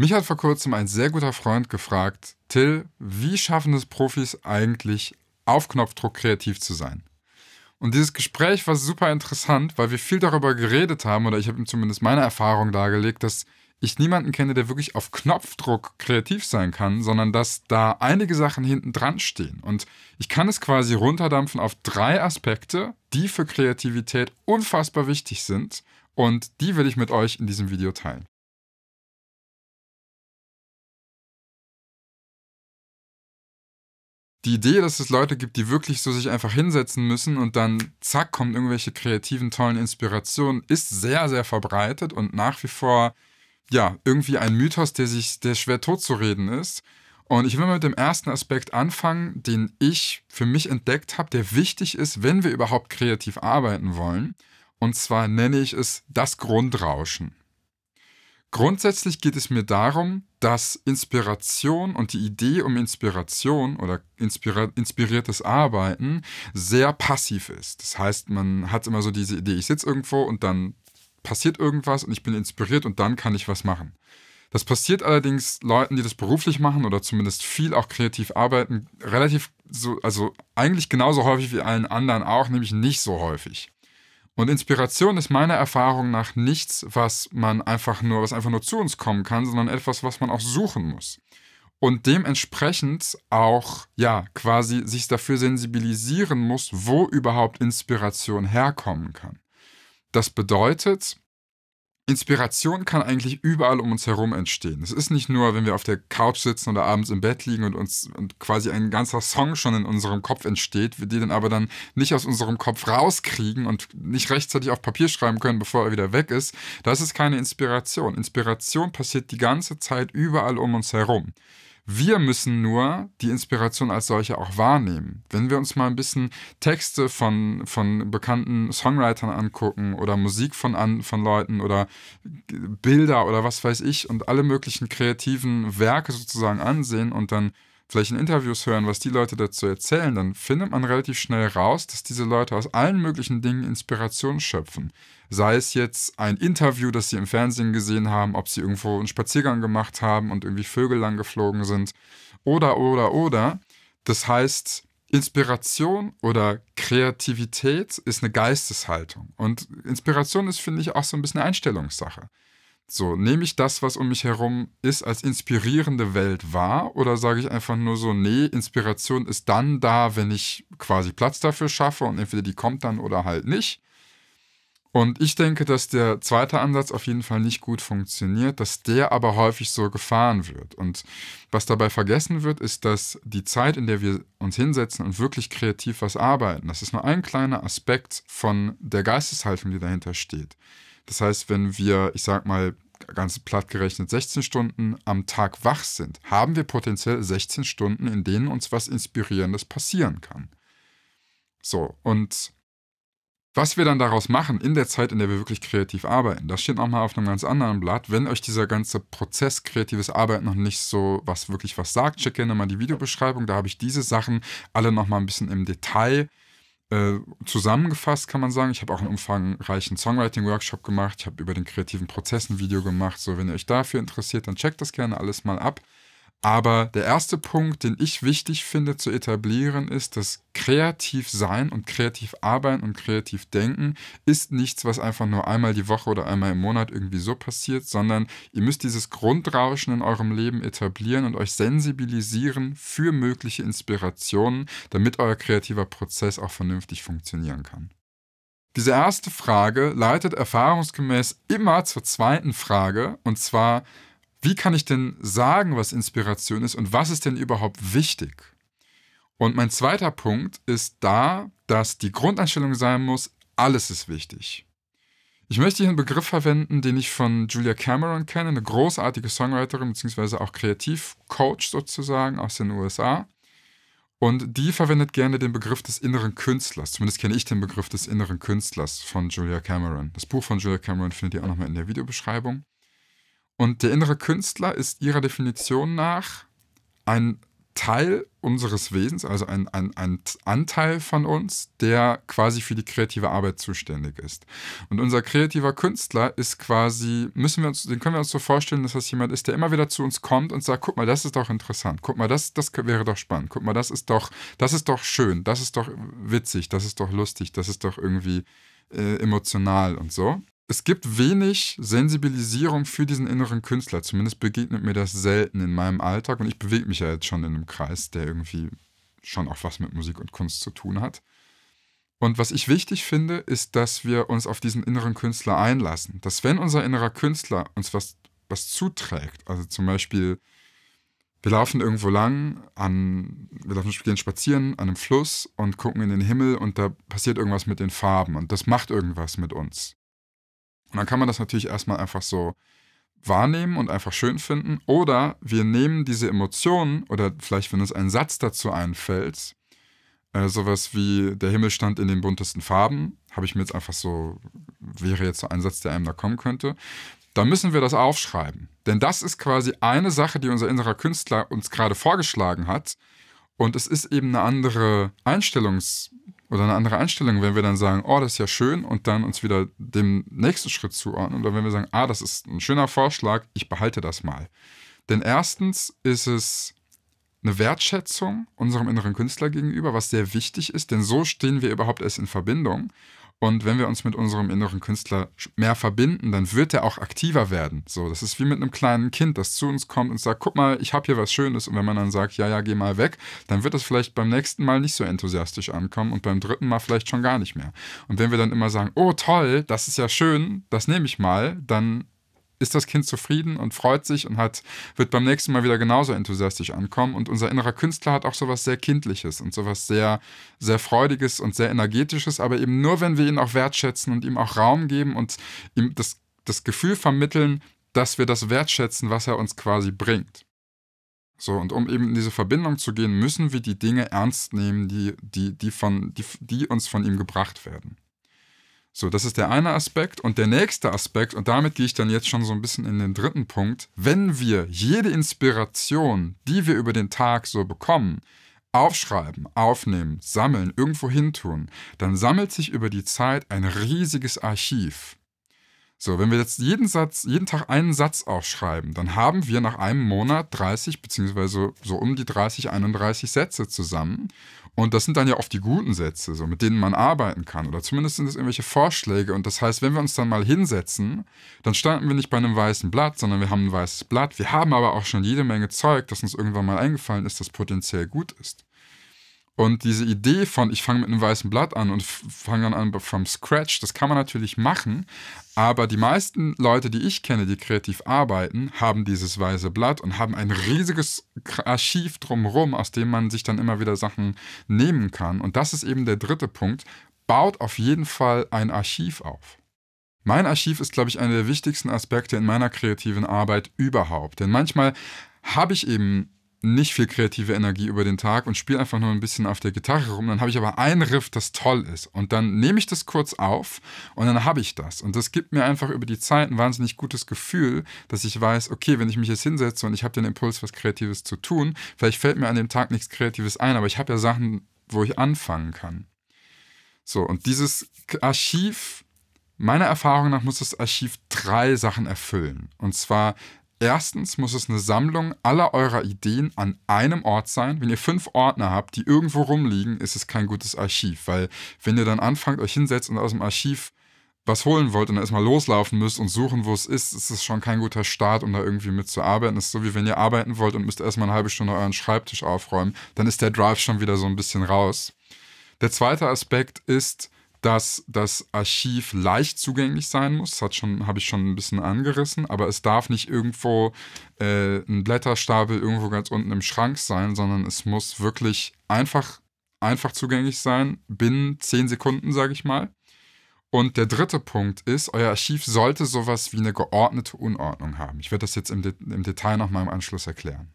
Mich hat vor kurzem ein sehr guter Freund gefragt, Till, wie schaffen es Profis eigentlich, auf Knopfdruck kreativ zu sein? Und dieses Gespräch war super interessant, weil wir viel darüber geredet haben, oder ich habe ihm zumindest meine Erfahrung dargelegt, dass ich niemanden kenne, der wirklich auf Knopfdruck kreativ sein kann, sondern dass da einige Sachen hinten dran stehen. Und ich kann es quasi runterdampfen auf drei Aspekte, die für Kreativität unfassbar wichtig sind. Und die will ich mit euch in diesem Video teilen. die Idee, dass es Leute gibt, die wirklich so sich einfach hinsetzen müssen und dann zack, kommen irgendwelche kreativen, tollen Inspirationen, ist sehr, sehr verbreitet und nach wie vor, ja, irgendwie ein Mythos, der sich, der schwer totzureden ist. Und ich will mal mit dem ersten Aspekt anfangen, den ich für mich entdeckt habe, der wichtig ist, wenn wir überhaupt kreativ arbeiten wollen. Und zwar nenne ich es das Grundrauschen. Grundsätzlich geht es mir darum, dass Inspiration und die Idee um Inspiration oder inspira inspiriertes Arbeiten sehr passiv ist. Das heißt, man hat immer so diese Idee, ich sitze irgendwo und dann passiert irgendwas und ich bin inspiriert und dann kann ich was machen. Das passiert allerdings Leuten, die das beruflich machen oder zumindest viel auch kreativ arbeiten, relativ so, also eigentlich genauso häufig wie allen anderen auch, nämlich nicht so häufig. Und Inspiration ist meiner Erfahrung nach nichts, was man einfach nur, was einfach nur zu uns kommen kann, sondern etwas, was man auch suchen muss. Und dementsprechend auch, ja, quasi sich dafür sensibilisieren muss, wo überhaupt Inspiration herkommen kann. Das bedeutet, Inspiration kann eigentlich überall um uns herum entstehen. Es ist nicht nur, wenn wir auf der Couch sitzen oder abends im Bett liegen und uns und quasi ein ganzer Song schon in unserem Kopf entsteht, wir den aber dann nicht aus unserem Kopf rauskriegen und nicht rechtzeitig auf Papier schreiben können, bevor er wieder weg ist. Das ist keine Inspiration. Inspiration passiert die ganze Zeit überall um uns herum. Wir müssen nur die Inspiration als solche auch wahrnehmen. Wenn wir uns mal ein bisschen Texte von, von bekannten Songwritern angucken oder Musik von, an, von Leuten oder Bilder oder was weiß ich und alle möglichen kreativen Werke sozusagen ansehen und dann vielleicht in Interviews hören, was die Leute dazu erzählen, dann findet man relativ schnell raus, dass diese Leute aus allen möglichen Dingen Inspiration schöpfen. Sei es jetzt ein Interview, das sie im Fernsehen gesehen haben, ob sie irgendwo einen Spaziergang gemacht haben und irgendwie Vögel lang geflogen sind. Oder, oder, oder. Das heißt, Inspiration oder Kreativität ist eine Geisteshaltung. Und Inspiration ist, finde ich, auch so ein bisschen eine Einstellungssache. So, nehme ich das, was um mich herum ist, als inspirierende Welt wahr oder sage ich einfach nur so, nee, Inspiration ist dann da, wenn ich quasi Platz dafür schaffe und entweder die kommt dann oder halt nicht. Und ich denke, dass der zweite Ansatz auf jeden Fall nicht gut funktioniert, dass der aber häufig so gefahren wird. Und was dabei vergessen wird, ist, dass die Zeit, in der wir uns hinsetzen und wirklich kreativ was arbeiten, das ist nur ein kleiner Aspekt von der Geisteshaltung, die dahinter steht. Das heißt, wenn wir, ich sag mal, ganz platt gerechnet 16 Stunden am Tag wach sind, haben wir potenziell 16 Stunden, in denen uns was Inspirierendes passieren kann. So, und was wir dann daraus machen in der Zeit, in der wir wirklich kreativ arbeiten, das steht nochmal auf einem ganz anderen Blatt. Wenn euch dieser ganze Prozess kreatives Arbeiten noch nicht so was wirklich was sagt, checkt gerne mal die Videobeschreibung. Da habe ich diese Sachen alle nochmal ein bisschen im Detail äh, zusammengefasst kann man sagen, ich habe auch einen umfangreichen Songwriting-Workshop gemacht, ich habe über den kreativen Prozess ein Video gemacht. So, wenn ihr euch dafür interessiert, dann checkt das gerne alles mal ab. Aber der erste Punkt, den ich wichtig finde zu etablieren, ist, dass kreativ sein und kreativ arbeiten und kreativ denken ist nichts, was einfach nur einmal die Woche oder einmal im Monat irgendwie so passiert, sondern ihr müsst dieses Grundrauschen in eurem Leben etablieren und euch sensibilisieren für mögliche Inspirationen, damit euer kreativer Prozess auch vernünftig funktionieren kann. Diese erste Frage leitet erfahrungsgemäß immer zur zweiten Frage, und zwar, wie kann ich denn sagen, was Inspiration ist und was ist denn überhaupt wichtig? Und mein zweiter Punkt ist da, dass die Grundeinstellung sein muss, alles ist wichtig. Ich möchte hier einen Begriff verwenden, den ich von Julia Cameron kenne, eine großartige Songwriterin bzw. auch Kreativcoach sozusagen aus den USA. Und die verwendet gerne den Begriff des inneren Künstlers. Zumindest kenne ich den Begriff des inneren Künstlers von Julia Cameron. Das Buch von Julia Cameron findet ihr auch nochmal in der Videobeschreibung. Und der innere Künstler ist ihrer Definition nach ein Teil unseres Wesens, also ein, ein, ein, Anteil von uns, der quasi für die kreative Arbeit zuständig ist. Und unser kreativer Künstler ist quasi, müssen wir uns, den können wir uns so vorstellen, dass das jemand ist, der immer wieder zu uns kommt und sagt, guck mal, das ist doch interessant, guck mal, das, das wäre doch spannend, guck mal, das ist doch, das ist doch schön, das ist doch witzig, das ist doch lustig, das ist doch irgendwie äh, emotional und so es gibt wenig Sensibilisierung für diesen inneren Künstler. Zumindest begegnet mir das selten in meinem Alltag. Und ich bewege mich ja jetzt schon in einem Kreis, der irgendwie schon auch was mit Musik und Kunst zu tun hat. Und was ich wichtig finde, ist, dass wir uns auf diesen inneren Künstler einlassen. Dass wenn unser innerer Künstler uns was, was zuträgt, also zum Beispiel, wir laufen irgendwo lang, an, wir laufen, gehen spazieren an einem Fluss und gucken in den Himmel und da passiert irgendwas mit den Farben und das macht irgendwas mit uns. Und dann kann man das natürlich erstmal einfach so wahrnehmen und einfach schön finden. Oder wir nehmen diese Emotionen oder vielleicht, wenn uns ein Satz dazu einfällt, äh, sowas wie der Himmel stand in den buntesten Farben, habe ich mir jetzt einfach so, wäre jetzt so ein Satz, der einem da kommen könnte. Da müssen wir das aufschreiben. Denn das ist quasi eine Sache, die unser innerer Künstler uns gerade vorgeschlagen hat. Und es ist eben eine andere Einstellungs- oder eine andere Einstellung, wenn wir dann sagen, oh, das ist ja schön und dann uns wieder dem nächsten Schritt zuordnen oder wenn wir sagen, ah, das ist ein schöner Vorschlag, ich behalte das mal. Denn erstens ist es eine Wertschätzung unserem inneren Künstler gegenüber, was sehr wichtig ist, denn so stehen wir überhaupt erst in Verbindung und wenn wir uns mit unserem inneren Künstler mehr verbinden, dann wird er auch aktiver werden. So, das ist wie mit einem kleinen Kind, das zu uns kommt und sagt, guck mal, ich habe hier was Schönes. Und wenn man dann sagt, ja, ja, geh mal weg, dann wird das vielleicht beim nächsten Mal nicht so enthusiastisch ankommen und beim dritten Mal vielleicht schon gar nicht mehr. Und wenn wir dann immer sagen, oh toll, das ist ja schön, das nehme ich mal, dann ist das Kind zufrieden und freut sich und hat, wird beim nächsten Mal wieder genauso enthusiastisch ankommen. Und unser innerer Künstler hat auch sowas sehr Kindliches und sowas sehr, sehr Freudiges und sehr Energetisches, aber eben nur, wenn wir ihn auch wertschätzen und ihm auch Raum geben und ihm das, das Gefühl vermitteln, dass wir das wertschätzen, was er uns quasi bringt. So, und um eben in diese Verbindung zu gehen, müssen wir die Dinge ernst nehmen, die, die, die, von, die, die uns von ihm gebracht werden. So, das ist der eine Aspekt. Und der nächste Aspekt, und damit gehe ich dann jetzt schon so ein bisschen in den dritten Punkt, wenn wir jede Inspiration, die wir über den Tag so bekommen, aufschreiben, aufnehmen, sammeln, irgendwo hintun, dann sammelt sich über die Zeit ein riesiges Archiv. So, wenn wir jetzt jeden Satz, jeden Tag einen Satz aufschreiben, dann haben wir nach einem Monat 30 bzw. so um die 30, 31 Sätze zusammen. Und das sind dann ja oft die guten Sätze, so, mit denen man arbeiten kann. Oder zumindest sind es irgendwelche Vorschläge. Und das heißt, wenn wir uns dann mal hinsetzen, dann standen wir nicht bei einem weißen Blatt, sondern wir haben ein weißes Blatt. Wir haben aber auch schon jede Menge Zeug, das uns irgendwann mal eingefallen ist, das potenziell gut ist. Und diese Idee von, ich fange mit einem weißen Blatt an und fange dann an from Scratch, das kann man natürlich machen, aber die meisten Leute, die ich kenne, die kreativ arbeiten, haben dieses weiße Blatt und haben ein riesiges Archiv drumherum, aus dem man sich dann immer wieder Sachen nehmen kann. Und das ist eben der dritte Punkt. Baut auf jeden Fall ein Archiv auf. Mein Archiv ist, glaube ich, einer der wichtigsten Aspekte in meiner kreativen Arbeit überhaupt. Denn manchmal habe ich eben nicht viel kreative Energie über den Tag und spiele einfach nur ein bisschen auf der Gitarre rum. Dann habe ich aber einen Riff, das toll ist. Und dann nehme ich das kurz auf und dann habe ich das. Und das gibt mir einfach über die Zeit ein wahnsinnig gutes Gefühl, dass ich weiß, okay, wenn ich mich jetzt hinsetze und ich habe den Impuls, was Kreatives zu tun, vielleicht fällt mir an dem Tag nichts Kreatives ein, aber ich habe ja Sachen, wo ich anfangen kann. So, und dieses Archiv, meiner Erfahrung nach muss das Archiv drei Sachen erfüllen. Und zwar Erstens muss es eine Sammlung aller eurer Ideen an einem Ort sein. Wenn ihr fünf Ordner habt, die irgendwo rumliegen, ist es kein gutes Archiv, weil wenn ihr dann anfangt, euch hinsetzt und aus dem Archiv was holen wollt und dann erstmal loslaufen müsst und suchen, wo es ist, ist es schon kein guter Start, um da irgendwie mitzuarbeiten. Das ist so wie wenn ihr arbeiten wollt und müsst erstmal eine halbe Stunde euren Schreibtisch aufräumen, dann ist der Drive schon wieder so ein bisschen raus. Der zweite Aspekt ist, dass das Archiv leicht zugänglich sein muss. Das habe ich schon ein bisschen angerissen, aber es darf nicht irgendwo äh, ein Blätterstapel irgendwo ganz unten im Schrank sein, sondern es muss wirklich einfach, einfach zugänglich sein, binnen zehn Sekunden, sage ich mal. Und der dritte Punkt ist, euer Archiv sollte sowas wie eine geordnete Unordnung haben. Ich werde das jetzt im, De im Detail nochmal im Anschluss erklären.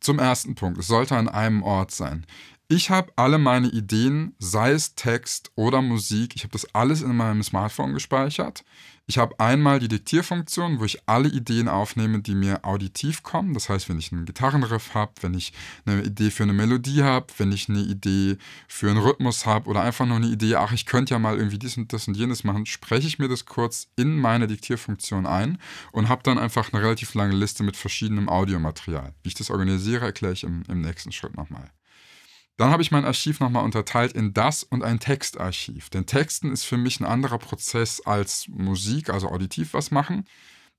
Zum ersten Punkt, es sollte an einem Ort sein. Ich habe alle meine Ideen, sei es Text oder Musik, ich habe das alles in meinem Smartphone gespeichert. Ich habe einmal die Diktierfunktion, wo ich alle Ideen aufnehme, die mir auditiv kommen. Das heißt, wenn ich einen Gitarrenriff habe, wenn ich eine Idee für eine Melodie habe, wenn ich eine Idee für einen Rhythmus habe oder einfach nur eine Idee, ach, ich könnte ja mal irgendwie dies und das und jenes machen, spreche ich mir das kurz in meine Diktierfunktion ein und habe dann einfach eine relativ lange Liste mit verschiedenem Audiomaterial. Wie ich das organisiere, erkläre ich im, im nächsten Schritt nochmal. Dann habe ich mein Archiv nochmal unterteilt in das und ein Textarchiv. Denn Texten ist für mich ein anderer Prozess als Musik, also auditiv was machen.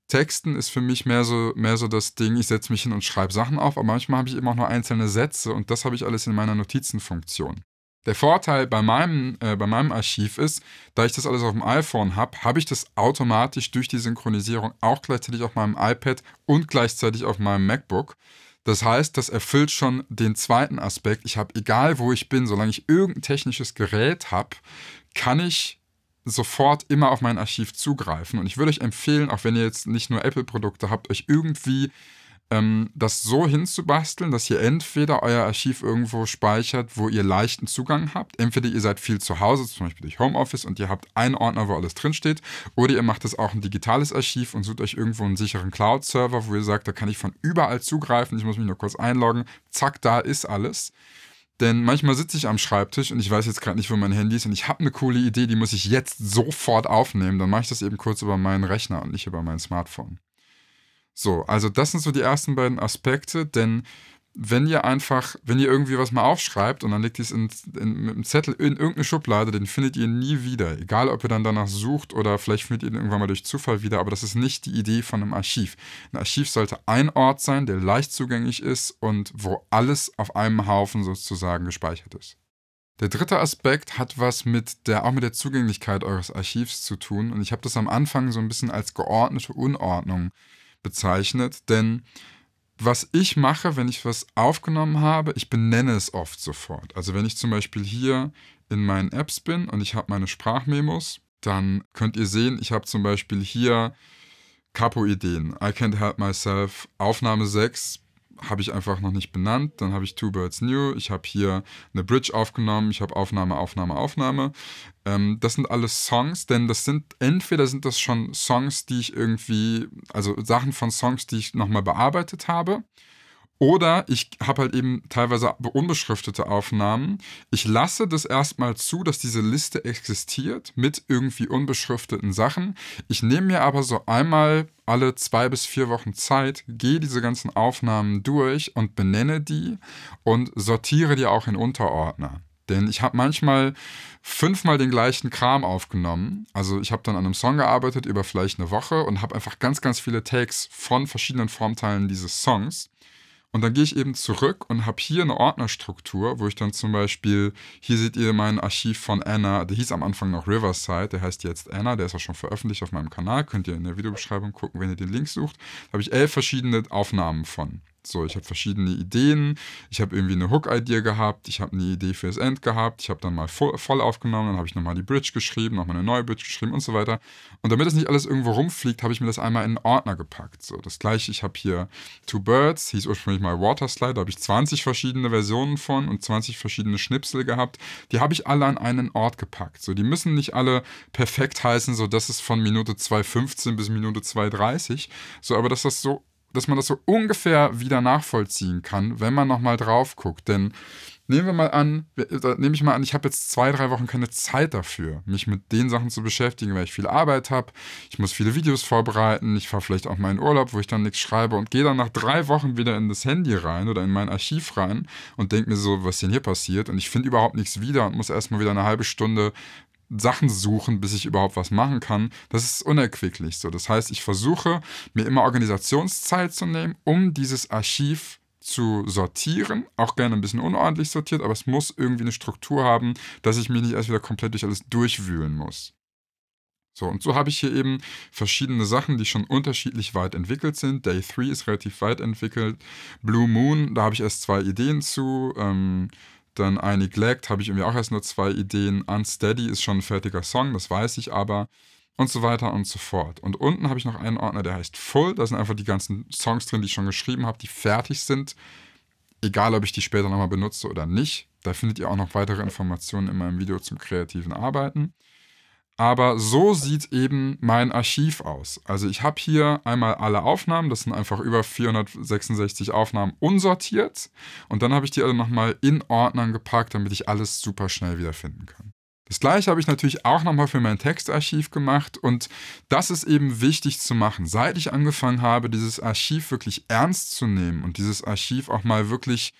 Texten ist für mich mehr so, mehr so das Ding, ich setze mich hin und schreibe Sachen auf, aber manchmal habe ich eben auch nur einzelne Sätze und das habe ich alles in meiner Notizenfunktion. Der Vorteil bei meinem, äh, bei meinem Archiv ist, da ich das alles auf dem iPhone habe, habe ich das automatisch durch die Synchronisierung auch gleichzeitig auf meinem iPad und gleichzeitig auf meinem MacBook. Das heißt, das erfüllt schon den zweiten Aspekt. Ich habe, egal wo ich bin, solange ich irgendein technisches Gerät habe, kann ich sofort immer auf mein Archiv zugreifen. Und ich würde euch empfehlen, auch wenn ihr jetzt nicht nur Apple-Produkte habt, euch irgendwie ähm, das so hinzubasteln, dass ihr entweder euer Archiv irgendwo speichert, wo ihr leichten Zugang habt. Entweder ihr seid viel zu Hause, zum Beispiel durch Homeoffice, und ihr habt einen Ordner, wo alles drinsteht. Oder ihr macht das auch ein digitales Archiv und sucht euch irgendwo einen sicheren Cloud-Server, wo ihr sagt, da kann ich von überall zugreifen, ich muss mich nur kurz einloggen. Zack, da ist alles. Denn manchmal sitze ich am Schreibtisch und ich weiß jetzt gerade nicht, wo mein Handy ist und ich habe eine coole Idee, die muss ich jetzt sofort aufnehmen. Dann mache ich das eben kurz über meinen Rechner und nicht über mein Smartphone. So, also das sind so die ersten beiden Aspekte, denn wenn ihr einfach, wenn ihr irgendwie was mal aufschreibt und dann legt ihr es in, in, mit einem Zettel in irgendeine Schublade, den findet ihr nie wieder. Egal, ob ihr dann danach sucht oder vielleicht findet ihr ihn irgendwann mal durch Zufall wieder, aber das ist nicht die Idee von einem Archiv. Ein Archiv sollte ein Ort sein, der leicht zugänglich ist und wo alles auf einem Haufen sozusagen gespeichert ist. Der dritte Aspekt hat was mit der, auch mit der Zugänglichkeit eures Archivs zu tun und ich habe das am Anfang so ein bisschen als geordnete Unordnung äh, bezeichnet, denn was ich mache, wenn ich was aufgenommen habe, ich benenne es oft sofort. Also wenn ich zum Beispiel hier in meinen Apps bin und ich habe meine Sprachmemos, dann könnt ihr sehen, ich habe zum Beispiel hier Kapo-Ideen, I Can't Help Myself, Aufnahme 6, habe ich einfach noch nicht benannt. Dann habe ich Two Birds New, ich habe hier eine Bridge aufgenommen, ich habe Aufnahme, Aufnahme, Aufnahme. Ähm, das sind alles Songs, denn das sind, entweder sind das schon Songs, die ich irgendwie, also Sachen von Songs, die ich nochmal bearbeitet habe. Oder ich habe halt eben teilweise unbeschriftete Aufnahmen. Ich lasse das erstmal zu, dass diese Liste existiert mit irgendwie unbeschrifteten Sachen. Ich nehme mir aber so einmal alle zwei bis vier Wochen Zeit, gehe diese ganzen Aufnahmen durch und benenne die und sortiere die auch in Unterordner. Denn ich habe manchmal fünfmal den gleichen Kram aufgenommen. Also ich habe dann an einem Song gearbeitet über vielleicht eine Woche und habe einfach ganz, ganz viele Takes von verschiedenen Formteilen dieses Songs. Und dann gehe ich eben zurück und habe hier eine Ordnerstruktur, wo ich dann zum Beispiel, hier seht ihr mein Archiv von Anna, der hieß am Anfang noch Riverside, der heißt jetzt Anna, der ist auch schon veröffentlicht auf meinem Kanal, könnt ihr in der Videobeschreibung gucken, wenn ihr den Link sucht. Da habe ich elf verschiedene Aufnahmen von. So, ich habe verschiedene Ideen. Ich habe irgendwie eine Hook-Idee gehabt. Ich habe eine Idee fürs End gehabt. Ich habe dann mal voll, aufgenommen. Dann habe ich nochmal die Bridge geschrieben, nochmal eine neue Bridge geschrieben und so weiter. Und damit das nicht alles irgendwo rumfliegt, habe ich mir das einmal in einen Ordner gepackt. So, das gleiche, ich habe hier Two Birds, hieß ursprünglich mal Water Slide. Da habe ich 20 verschiedene Versionen von und 20 verschiedene Schnipsel gehabt. Die habe ich alle an einen Ort gepackt. So, die müssen nicht alle perfekt heißen, so das ist von Minute 2.15 bis Minute 2.30. So, aber dass das so dass man das so ungefähr wieder nachvollziehen kann, wenn man nochmal drauf guckt. Denn nehmen wir mal an, äh, nehme ich mal an, ich habe jetzt zwei, drei Wochen keine Zeit dafür, mich mit den Sachen zu beschäftigen, weil ich viel Arbeit habe. Ich muss viele Videos vorbereiten. Ich fahre vielleicht auch mal in Urlaub, wo ich dann nichts schreibe und gehe dann nach drei Wochen wieder in das Handy rein oder in mein Archiv rein und denke mir so, was denn hier passiert? Und ich finde überhaupt nichts wieder und muss erstmal wieder eine halbe Stunde Sachen suchen, bis ich überhaupt was machen kann, das ist unerquicklich so. Das heißt, ich versuche, mir immer Organisationszeit zu nehmen, um dieses Archiv zu sortieren, auch gerne ein bisschen unordentlich sortiert, aber es muss irgendwie eine Struktur haben, dass ich mich nicht erst wieder komplett durch alles durchwühlen muss. So, und so habe ich hier eben verschiedene Sachen, die schon unterschiedlich weit entwickelt sind. Day 3 ist relativ weit entwickelt. Blue Moon, da habe ich erst zwei Ideen zu. Ähm, dann I Neglect habe ich irgendwie auch erst nur zwei Ideen. Unsteady ist schon ein fertiger Song, das weiß ich aber. Und so weiter und so fort. Und unten habe ich noch einen Ordner, der heißt Full. Da sind einfach die ganzen Songs drin, die ich schon geschrieben habe, die fertig sind. Egal, ob ich die später nochmal benutze oder nicht. Da findet ihr auch noch weitere Informationen in meinem Video zum kreativen Arbeiten. Aber so sieht eben mein Archiv aus. Also ich habe hier einmal alle Aufnahmen, das sind einfach über 466 Aufnahmen unsortiert. Und dann habe ich die alle nochmal in Ordnern gepackt, damit ich alles super schnell wiederfinden kann. Das gleiche habe ich natürlich auch nochmal für mein Textarchiv gemacht und das ist eben wichtig zu machen. Seit ich angefangen habe, dieses Archiv wirklich ernst zu nehmen und dieses Archiv auch mal wirklich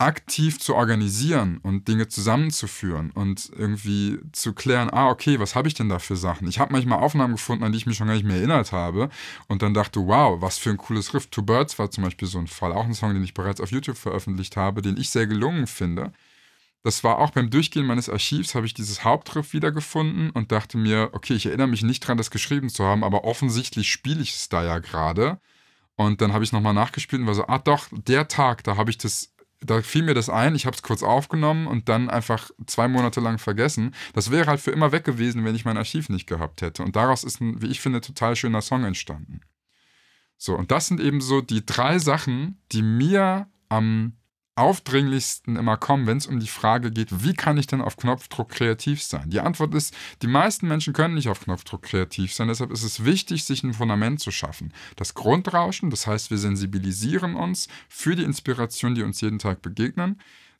aktiv zu organisieren und Dinge zusammenzuführen und irgendwie zu klären, ah, okay, was habe ich denn da für Sachen? Ich habe manchmal Aufnahmen gefunden, an die ich mich schon gar nicht mehr erinnert habe und dann dachte, wow, was für ein cooles Riff. Two Birds war zum Beispiel so ein Fall, auch ein Song, den ich bereits auf YouTube veröffentlicht habe, den ich sehr gelungen finde. Das war auch beim Durchgehen meines Archivs, habe ich dieses Hauptriff wiedergefunden und dachte mir, okay, ich erinnere mich nicht dran, das geschrieben zu haben, aber offensichtlich spiele ich es da ja gerade. Und dann habe ich nochmal nachgespielt und war so, ah doch, der Tag, da habe ich das da fiel mir das ein, ich habe es kurz aufgenommen und dann einfach zwei Monate lang vergessen. Das wäre halt für immer weg gewesen, wenn ich mein Archiv nicht gehabt hätte. Und daraus ist ein, wie ich finde, total schöner Song entstanden. So, und das sind eben so die drei Sachen, die mir am aufdringlichsten immer kommen, wenn es um die Frage geht, wie kann ich denn auf Knopfdruck kreativ sein? Die Antwort ist, die meisten Menschen können nicht auf Knopfdruck kreativ sein, deshalb ist es wichtig, sich ein Fundament zu schaffen. Das Grundrauschen, das heißt, wir sensibilisieren uns für die Inspiration, die uns jeden Tag begegnen.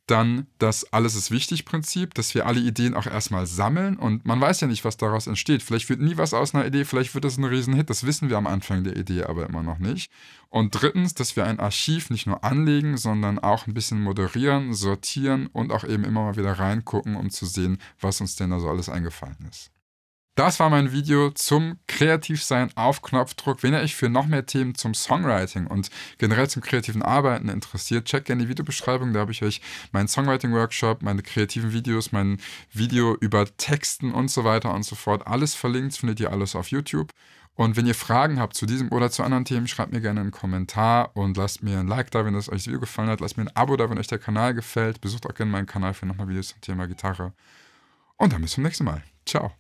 Dann das Alles ist wichtig Prinzip, dass wir alle Ideen auch erstmal sammeln und man weiß ja nicht, was daraus entsteht. Vielleicht wird nie was aus einer Idee, vielleicht wird das ein Riesenhit, das wissen wir am Anfang der Idee aber immer noch nicht. Und drittens, dass wir ein Archiv nicht nur anlegen, sondern auch ein bisschen moderieren, sortieren und auch eben immer mal wieder reingucken, um zu sehen, was uns denn da so alles eingefallen ist. Das war mein Video zum Kreativsein auf Knopfdruck. Wenn ihr euch für noch mehr Themen zum Songwriting und generell zum kreativen Arbeiten interessiert, checkt gerne die Videobeschreibung. Da habe ich euch meinen Songwriting-Workshop, meine kreativen Videos, mein Video über Texten und so weiter und so fort. Alles verlinkt, findet ihr alles auf YouTube. Und wenn ihr Fragen habt zu diesem oder zu anderen Themen, schreibt mir gerne einen Kommentar und lasst mir ein Like da, wenn das euch das Video gefallen hat. Lasst mir ein Abo da, wenn euch der Kanal gefällt. Besucht auch gerne meinen Kanal für nochmal Videos zum Thema Gitarre. Und dann bis zum nächsten Mal. Ciao.